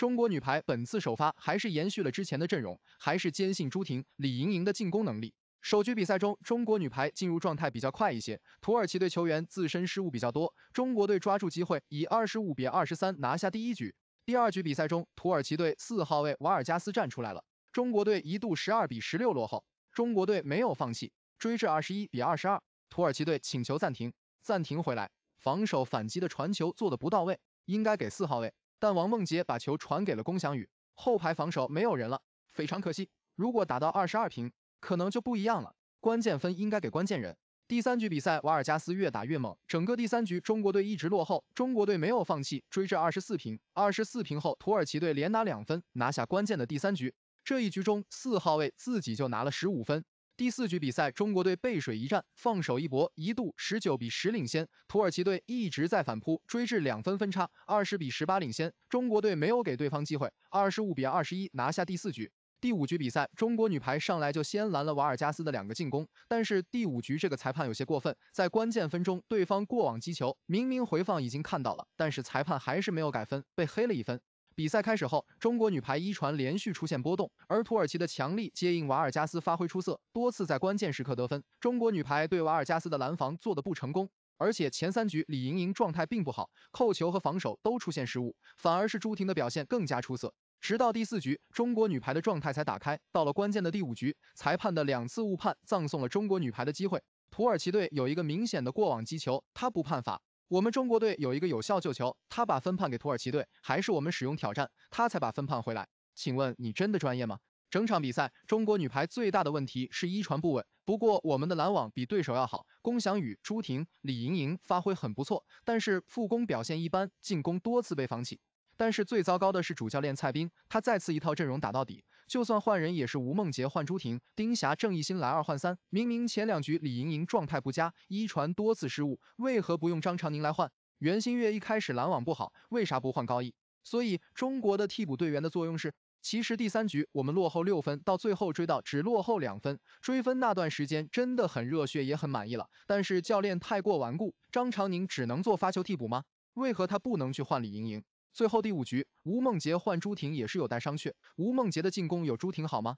中国女排本次首发还是延续了之前的阵容，还是坚信朱婷、李盈莹的进攻能力。首局比赛中，中国女排进入状态比较快一些，土耳其队球员自身失误比较多，中国队抓住机会以二十五比二十三拿下第一局。第二局比赛中，土耳其队四号位瓦尔加斯站出来了，中国队一度十二比十六落后，中国队没有放弃，追至二十一比二十二。土耳其队请求暂停，暂停回来，防守反击的传球做的不到位，应该给四号位。但王梦洁把球传给了龚翔宇，后排防守没有人了，非常可惜。如果打到二十二平，可能就不一样了。关键分应该给关键人。第三局比赛，瓦尔加斯越打越猛，整个第三局中国队一直落后。中国队没有放弃，追至二十四平。二十四平后，土耳其队连拿两分，拿下关键的第三局。这一局中，四号位自己就拿了十五分。第四局比赛，中国队背水一战，放手一搏，一度十九比十领先。土耳其队一直在反扑，追至两分分差，二十比十八领先。中国队没有给对方机会，二十五比二十一拿下第四局。第五局比赛，中国女排上来就先拦了瓦尔加斯的两个进攻，但是第五局这个裁判有些过分，在关键分钟，对方过网击球，明明回放已经看到了，但是裁判还是没有改分，被黑了一分。比赛开始后，中国女排一传连续出现波动，而土耳其的强力接应瓦尔加斯发挥出色，多次在关键时刻得分。中国女排对瓦尔加斯的拦防做得不成功，而且前三局李盈莹状态并不好，扣球和防守都出现失误，反而是朱婷的表现更加出色。直到第四局，中国女排的状态才打开。到了关键的第五局，裁判的两次误判葬送了中国女排的机会。土耳其队有一个明显的过网击球，他不判罚。我们中国队有一个有效救球，他把分判给土耳其队，还是我们使用挑战，他才把分判回来。请问你真的专业吗？整场比赛，中国女排最大的问题是一传不稳，不过我们的拦网比对手要好，龚翔宇、朱婷、李盈莹发挥很不错，但是副攻表现一般，进攻多次被防起。但是最糟糕的是主教练蔡斌，他再次一套阵容打到底，就算换人也是吴梦洁换朱婷，丁霞郑益昕来二换三。明明前两局李盈莹状态不佳，一传多次失误，为何不用张常宁来换？袁心玥一开始拦网不好，为啥不换高毅？所以中国的替补队员的作用是，其实第三局我们落后六分，到最后追到只落后两分，追分那段时间真的很热血，也很满意了。但是教练太过顽固，张常宁只能做发球替补吗？为何他不能去换李盈莹？最后第五局，吴梦洁换朱婷也是有待商榷。吴梦洁的进攻有朱婷好吗？